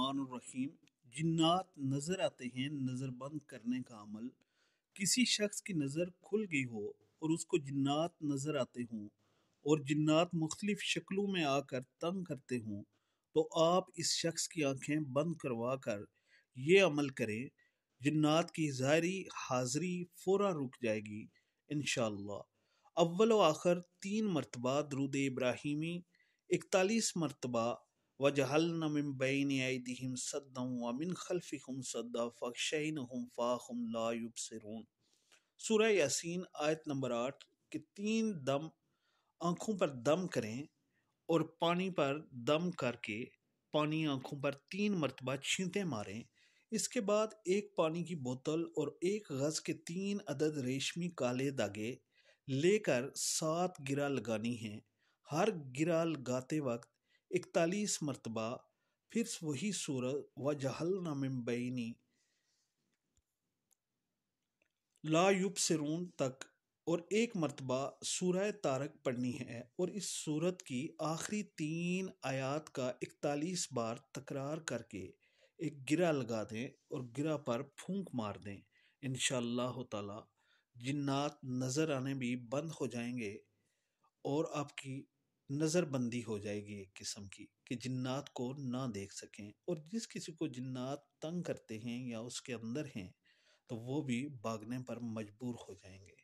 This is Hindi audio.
रहमान रहीम जिन्नात नज़र आते हैं नज़र बंद करने का अमल किसी शख्स की नज़र खुल गई हो और उसको जिन्नात नज़र आते हों और जिन्नात मुख्तलिफ़ शक्लों में आकर तंग करते हों तो आप इस शख्स की आंखें बंद करवा कर ये अमल करें जिन्नात की ज़ाहरी हाज़री फौरन रुक जाएगी इन अव्वल व आखिर तीन मरतबा दरुद इब्राहिमी इकतालीस मरतबा वजहलना मिन पर दम करें पानी पर दम करके पानी आँखों पर तीन मरतबा छींटे मारे इसके बाद एक पानी की बोतल और एक गज़ के तीन अदद रेशमी काले दागे लेकर सात गिरा लगानी है हर गिरा लगाते वक्त इकतालीस मरतबा फिर वही सूरत व जहल नामबैनी लायुब सरून तक और एक मरतबा सूरह तारक पढ़नी है और इस सूरत की आखिरी तीन आयात का इकतालीस बार तकरार करके एक गिरा लगा दें और गिरा पर फूंक मार दें इन ताला जिन्नात नज़र आने भी बंद हो जाएंगे और आपकी नज़रबंदी हो जाएगी एक किस्म की कि जिन्नात को ना देख सकें और जिस किसी को जिन्नात तंग करते हैं या उसके अंदर हैं तो वो भी भागने पर मजबूर हो जाएंगे